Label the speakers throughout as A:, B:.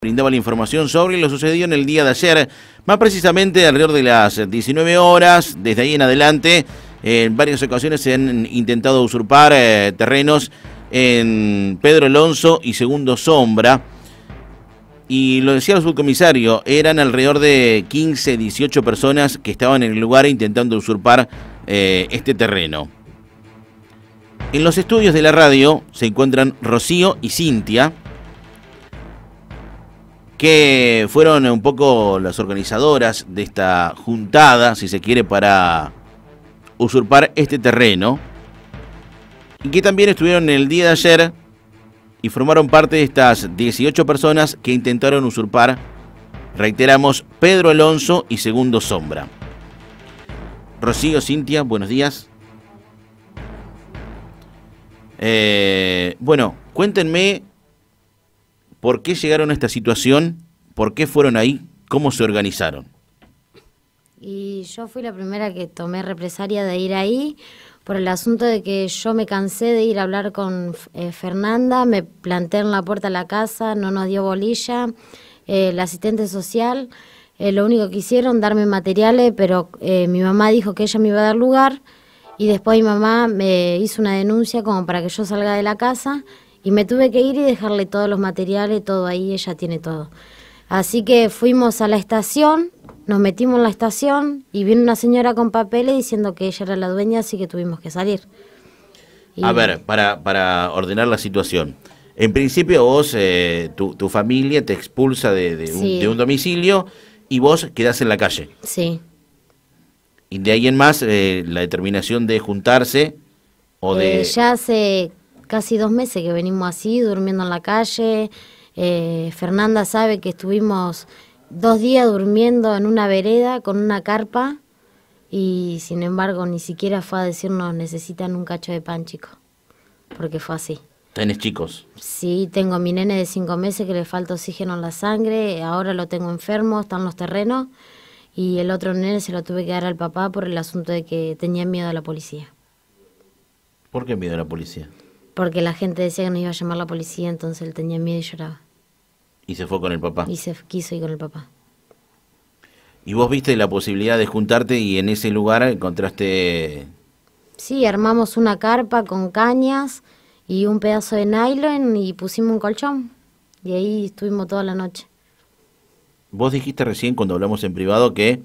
A: brindaba la información sobre lo sucedido en el día de ayer, más precisamente alrededor de las 19 horas, desde ahí en adelante, eh, en varias ocasiones se han intentado usurpar eh, terrenos en Pedro Alonso y Segundo Sombra. Y lo decía el subcomisario, eran alrededor de 15, 18 personas que estaban en el lugar intentando usurpar eh, este terreno. En los estudios de la radio se encuentran Rocío y Cintia, que fueron un poco las organizadoras de esta juntada, si se quiere, para usurpar este terreno, y que también estuvieron el día de ayer y formaron parte de estas 18 personas que intentaron usurpar, reiteramos, Pedro Alonso y Segundo Sombra. Rocío, Cintia, buenos días. Eh, bueno, cuéntenme ¿Por qué llegaron a esta situación? ¿Por qué fueron ahí? ¿Cómo se organizaron?
B: Y yo fui la primera que tomé represalia de ir ahí por el asunto de que yo me cansé de ir a hablar con eh, Fernanda, me planté en la puerta de la casa, no nos dio bolilla, el eh, asistente social, eh, lo único que hicieron, darme materiales, pero mi mamá dijo que ella me iba a dar lugar y después mi mamá me hizo una denuncia como para que yo salga de la casa y me tuve que ir y dejarle todos los materiales, todo ahí, ella tiene todo. Así que fuimos a la estación, nos metimos en la estación y vino una señora con papeles diciendo que ella era la dueña, así que tuvimos que salir.
A: A ver, para, para ordenar la situación. En principio vos, eh, tu, tu, familia te expulsa de, de, un, domicilio y vos quedás en la calle. Sí. Y de ahí en más, eh, la determinación de juntarse o eh, de... ya
B: se casi dos meses que venimos así, durmiendo en la calle. Eh, Fernanda sabe que estuvimos dos días durmiendo en una vereda con una carpa y sin embargo ni siquiera fue a decirnos necesitan un cacho de pan, chico, porque fue así.
A: ¿Tenés chicos?
B: Sí, tengo mi nene de cinco meses que le falta oxígeno en la sangre, ahora lo tengo enfermo, están los terrenos y el otro nene se lo tuve que dar al papá por el asunto de que tenía miedo a la policía.
A: ¿Por qué miedo a la policía?
B: Porque la gente decía que nos iba a llamar la policía, entonces él tenía miedo y lloraba.
A: Y se fue con el papá. Y se
B: quiso ir con el papá.
A: ¿Y vos viste la posibilidad de juntarte y en ese lugar encontraste...
B: Sí, armamos una carpa con cañas y un pedazo de nylon y pusimos un colchón. Y ahí estuvimos toda la noche.
A: Vos dijiste recién cuando hablamos en privado que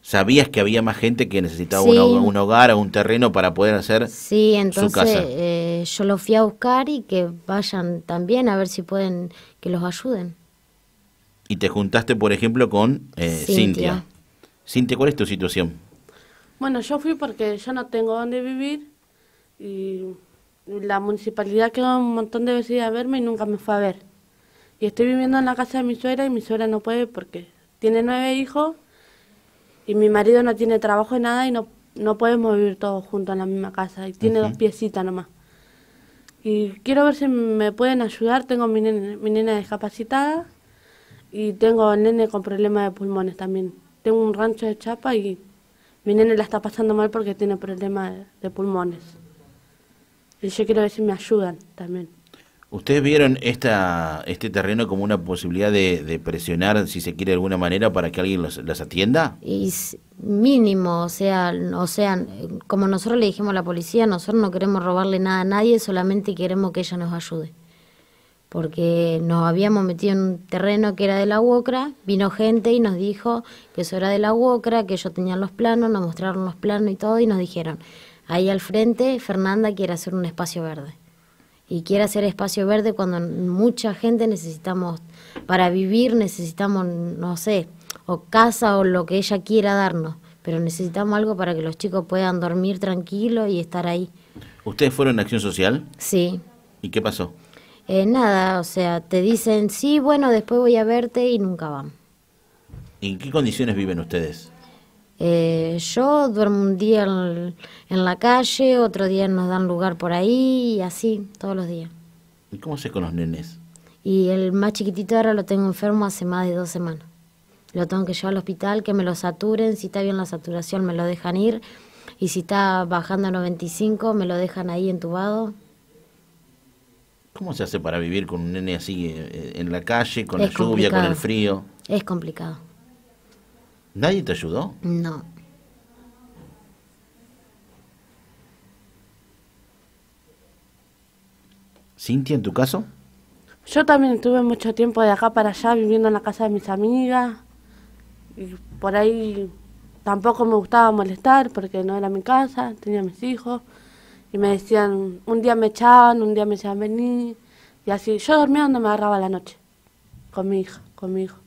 A: sabías que había más gente que necesitaba un hogar o un terreno para poder hacer sí, entonces, su casa.
B: Eh, yo los fui a buscar y que vayan también a ver si pueden que los ayuden.
A: Y te juntaste, por ejemplo, con eh, Cintia. Cintia. ¿cuál es tu situación?
C: Bueno, yo fui porque yo no tengo dónde vivir y la municipalidad quedó un montón de veces a verme y nunca me fue a ver. Y estoy viviendo en la casa de mi suegra y mi suegra no puede porque tiene nueve hijos y mi marido no tiene trabajo y nada y no, no podemos vivir todos juntos en la misma casa y tiene dos piecitas nomás. Y quiero ver si me pueden ayudar. Tengo mi nena, discapacitada y tengo el nene con problemas de pulmones también. Tengo un rancho de chapa y mi nene la está pasando mal porque tiene problemas de pulmones. Y yo quiero ver si me ayudan también.
A: ¿Ustedes vieron esta, este terreno como una posibilidad de, presionar, si se quiere de alguna manera, para que alguien las atienda?
C: mínimo,
B: o sea, o sea, como nosotros le dijimos a la policía, nosotros no queremos robarle nada a nadie, solamente queremos que ella nos ayude. Porque nos habíamos metido en un terreno que era de la UOCRA, vino gente y nos dijo que eso era de la UOCRA, que ellos tenían los planos, nos mostraron los planos y todo, y nos dijeron, ahí al frente Fernanda quiere hacer un espacio verde y quiere hacer espacio verde cuando mucha gente necesitamos, para vivir necesitamos, no sé, o casa o lo que ella quiera darnos, pero necesitamos algo para que los chicos puedan dormir tranquilos y estar ahí.
A: ¿Ustedes fueron a Acción Social? Sí. ¿Y qué pasó?
B: Eh, nada, o sea, te dicen, sí, bueno, después voy a verte y nunca van.
A: ¿En qué condiciones viven ustedes?
B: Eh, yo duermo un día en, la calle, otro día nos dan lugar por ahí y así, todos los días.
A: ¿Y cómo se con los nenes?
B: Y el más chiquitito ahora lo tengo enfermo hace más de dos semanas. Lo tengo que llevar al hospital, que me lo saturen, si está bien la saturación me lo dejan ir y si está bajando a 95 me lo dejan ahí entubado.
A: ¿Cómo se hace para vivir con un nene así eh, en la calle, con la lluvia, con el frío?
B: Es complicado.
A: ¿Nadie te ayudó? No. Cintia, ¿en tu caso?
C: Yo también estuve mucho tiempo de acá para allá viviendo en la casa de mis amigas. Y por ahí tampoco me gustaba molestar porque no era mi casa, tenía mis hijos. Y me decían, un día me echaban, un día me decían venir. Y así, yo dormía donde me agarraba la noche, con mi hija, con mi hijo.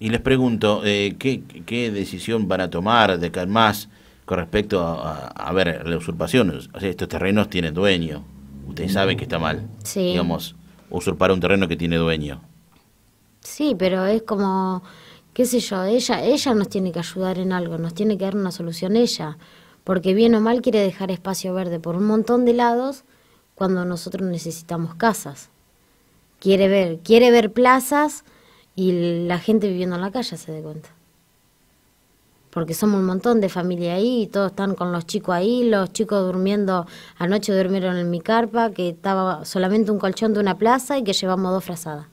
A: Y les pregunto, eh, ¿qué, decisión van a tomar de más con respecto a, ver, la usurpación? O estos terrenos tienen dueño. Ustedes saben que está mal,
C: digamos,
A: usurpar un terreno que tiene
B: dueño. Sí, pero es como, qué sé yo, ella, ella nos tiene que ayudar en algo, nos tiene que dar una solución ella, porque bien o mal quiere dejar espacio verde por un montón de lados cuando nosotros necesitamos casas. Quiere ver, quiere ver plazas y la gente viviendo en la calle se dé cuenta. Porque somos un montón de familia ahí y todos están con los chicos ahí, los chicos durmiendo, anoche durmieron en mi carpa, que estaba solamente un colchón de una plaza y que llevamos dos frazadas.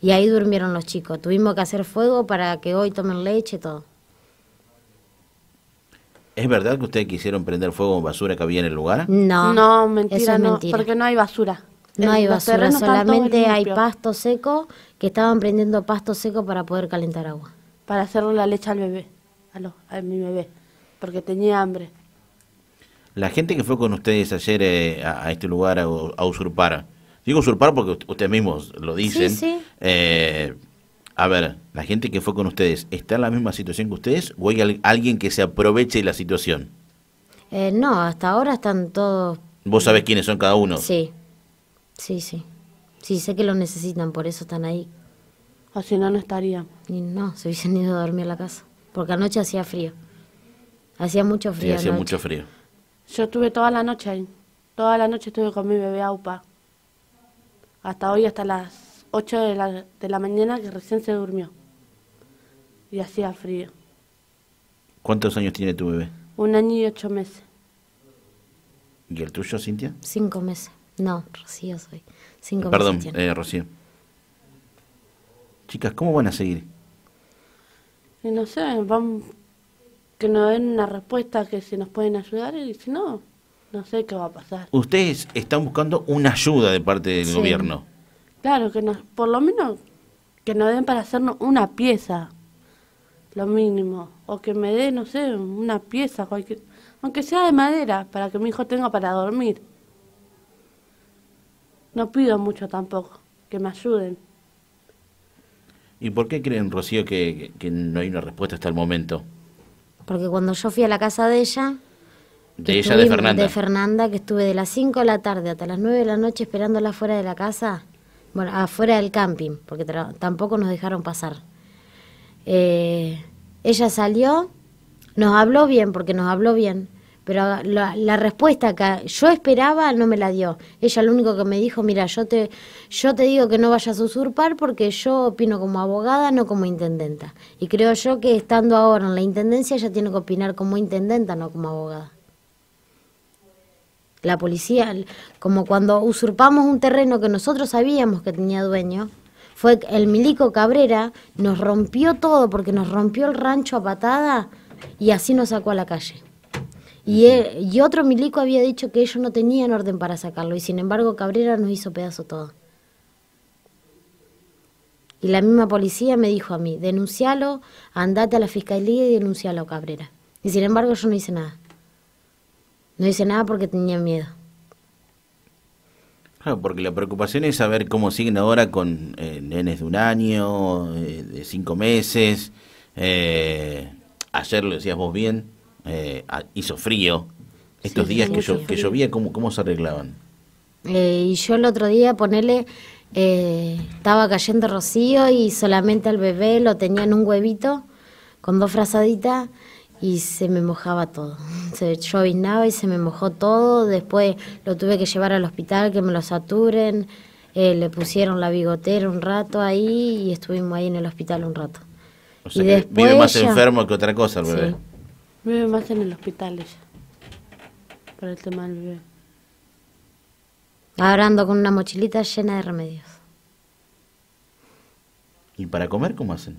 B: Y ahí durmieron los chicos. Tuvimos que hacer fuego para que hoy tomen leche y todo.
A: ¿Es verdad que ustedes quisieron prender fuego con basura que había en el lugar?
B: No, no mentira, mentira. porque
C: no hay basura. No hay basura, solamente hay pasto
B: seco que estaban prendiendo pasto seco para poder calentar agua. Para hacerle la leche al bebé,
C: a, a mi bebé, porque tenía hambre.
A: La gente que fue con ustedes ayer eh, a, este lugar a, usurpar, digo usurpar porque ustedes mismos lo dicen. Eh, a ver, la gente que fue con ustedes, ¿está en la misma situación que ustedes o hay alguien que se aproveche de la situación?
B: Eh, no, hasta ahora están todos...
A: ¿Vos sabés quiénes son cada uno? Sí,
B: sí, sí. Sí, sé que lo necesitan, por eso están ahí. O si no, no estaría. Y no, se hubiesen ido a dormir a la casa. Porque anoche hacía frío. Hacía mucho frío. hacía mucho
A: frío.
C: Yo estuve toda la noche ahí. Toda la noche estuve con mi bebé Aupa. Hasta hoy, hasta las 8 de la, de la mañana, que recién se durmió. Y hacía frío.
A: ¿Cuántos años tiene tu bebé?
C: Un año y ocho meses.
A: ¿Y el tuyo, Cintia?
B: Cinco meses. No, Rocío soy. Perdón, eh,
A: Rocío. Chicas, ¿cómo van a seguir?
C: No sé, van que nos den una respuesta que si nos pueden ayudar y si no, no sé qué va a pasar.
A: Ustedes están buscando una ayuda de parte del gobierno.
C: Claro, que nos, por lo menos que nos den para hacernos una pieza, lo mínimo. O que me den, no sé, una pieza, aunque sea de madera, para que mi hijo tenga para dormir. No pido mucho tampoco, que me ayuden.
A: ¿Y por qué creen, Rocío, que, no hay una respuesta hasta el momento?
B: Porque cuando yo fui a la casa de ella...
A: De ella, de Fernanda. De
B: Fernanda, que estuve de las 5 de la tarde hasta las 9 de la noche esperándola fuera de la casa, bueno, afuera del camping, porque tampoco nos dejaron pasar. Eh, ella salió, nos habló bien, porque nos habló bien, pero la, respuesta que yo esperaba no me la dio. Ella lo único que me dijo, mira, yo te, yo te digo que no vayas a usurpar porque yo opino como abogada, no como intendenta. Y creo yo que estando ahora en la intendencia ella tiene que opinar como intendenta, no como abogada. La policía, como cuando usurpamos un terreno que nosotros sabíamos que tenía dueño, fue el milico Cabrera, nos rompió todo porque nos rompió el rancho a patada y así nos sacó a la calle. Y, y otro milico había dicho que ellos no tenían orden para sacarlo y sin embargo Cabrera nos hizo pedazo todo. Y la misma policía me dijo a mí, denuncialo, andate a la fiscalía y denuncialo, Cabrera. Y sin embargo yo no hice nada. No hice nada porque tenía miedo.
A: Claro, porque la preocupación es saber cómo siguen ahora con eh, nenes de un año, eh, de cinco meses. Eh, ayer lo decías vos bien, eh, hizo frío. Estos días que, que llovía, ¿cómo, ¿cómo se arreglaban?
B: Eh, y yo el otro día, ponele, eh, estaba cayendo rocío y solamente al bebé lo tenía en un huevito con dos frazaditas y se me mojaba todo. Se lloviznaba y se me mojó todo. Después lo tuve que llevar al hospital que me lo saturen. le pusieron la bigotera un rato ahí y estuvimos ahí en el hospital un rato. O sea,
C: y vive más enfermo
A: que otra cosa el bebé.
C: Vive más en el hospital ella. Para el tema del
B: bebé. Ahora ando con una mochilita llena de remedios.
A: ¿Y para comer cómo hacen?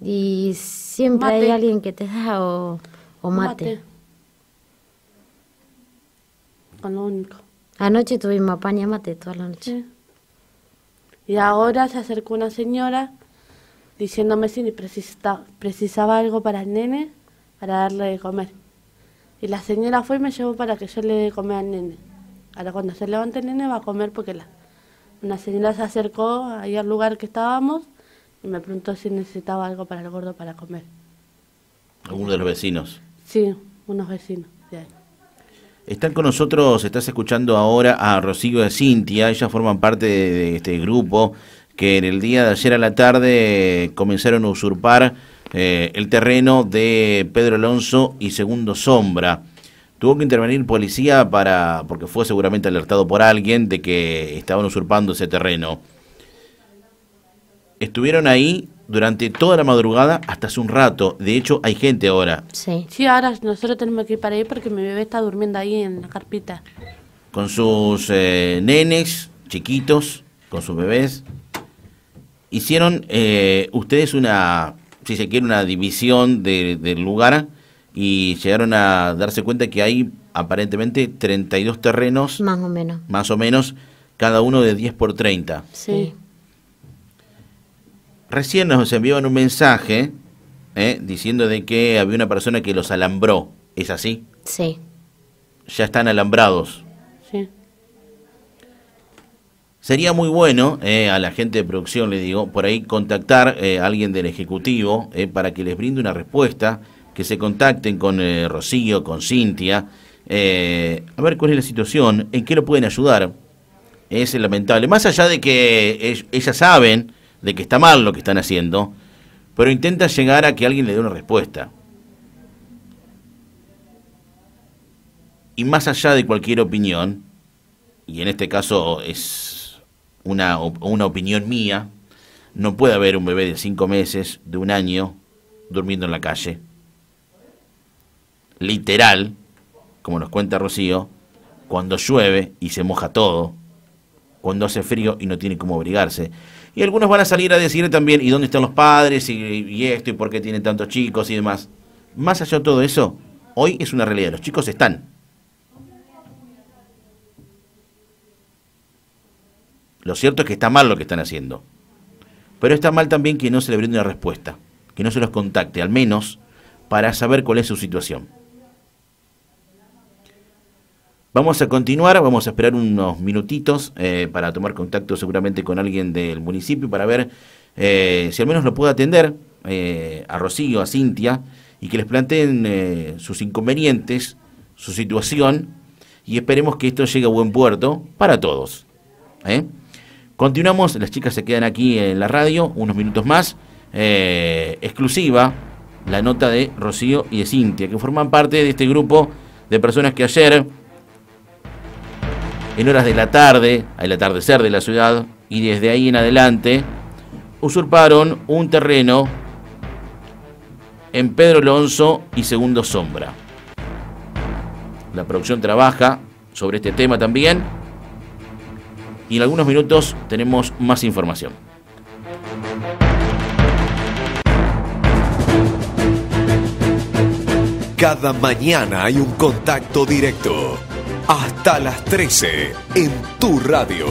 B: Y siempre hay alguien que te da o, mate. mate. Lo único. Anoche tuvimos apaña mate toda la noche.
C: Y ahora se acercó una señora diciéndome si necesitaba precisaba algo para el nene para darle de comer. Y la señora fue y me llevó para que yo le dé comer al nene. Ahora cuando se levante el nene va a comer porque la, una señora se acercó ahí al lugar que estábamos y me preguntó si necesitaba algo para el gordo para comer.
A: ¿Alguno de los vecinos?
C: Sí, unos vecinos
A: Están con nosotros, estás escuchando ahora a Rocío a Cintia, ellas forman parte de este grupo que en el día de ayer a la tarde comenzaron a usurpar eh, el terreno de Pedro Alonso y Segundo Sombra. Tuvo que intervenir policía para, porque fue seguramente alertado por alguien de que estaban usurpando ese terreno. Estuvieron ahí durante toda la madrugada hasta hace un rato. De hecho, hay gente ahora.
B: Sí.
C: ahora nosotros tenemos que ir para ahí porque mi bebé está durmiendo ahí en la carpita.
A: Con sus eh, nenes chiquitos, con sus bebés. Hicieron eh, ustedes una si se quiere, una división del lugar y llegaron a darse cuenta que hay aparentemente 32 terrenos. Más o menos. Más o menos, cada uno de 10 por 30. Sí. Recién nos enviaban un mensaje eh, diciendo de que había una persona que los alambró. ¿Es así? Sí. Ya están alambrados. Sería muy bueno, eh, a la gente de producción le digo, por ahí contactar eh, a alguien del Ejecutivo eh, para que les brinde una respuesta, que se contacten con Rocío, con Cintia, a ver cuál es la situación, en qué lo pueden ayudar. Es lamentable. Más allá de que ellas saben de que está mal lo que están haciendo, pero intenta llegar a que alguien le dé una respuesta. Y más allá de cualquier opinión, y en este caso es una, una opinión mía, no puede haber un bebé de cinco meses, de un año, durmiendo en la calle. Literal, como nos cuenta Rocío, cuando llueve y se moja todo, cuando hace frío y no tiene cómo abrigarse. Y algunos van a salir a decir también, ¿y dónde están los padres? Y, esto, y por qué tienen tantos chicos y demás. Más allá de todo eso, hoy es una realidad, los chicos están. Lo cierto es que está mal lo que están haciendo. Pero está mal también que no se le brinde una respuesta, que no se los contacte, al menos para saber cuál es su situación. Vamos a continuar, vamos a esperar unos minutitos eh, para tomar contacto seguramente con alguien del municipio para ver eh, si al menos lo puedo atender eh, a Rocío, a Cintia, y que les planteen sus inconvenientes, su situación, y esperemos que esto llegue a buen puerto para todos. ¿Eh? Continuamos, las chicas se quedan aquí en la radio unos minutos más. Eh, exclusiva, la nota de Rocío y de Cintia, que forman parte de este grupo de personas que ayer, en horas de la tarde, al atardecer de la ciudad, y desde ahí en adelante, usurparon un terreno en Pedro Alonso y Segundo Sombra. La producción trabaja sobre este tema también y en algunos minutos tenemos más información. Cada mañana hay un contacto directo. Hasta las 13 en tu radio.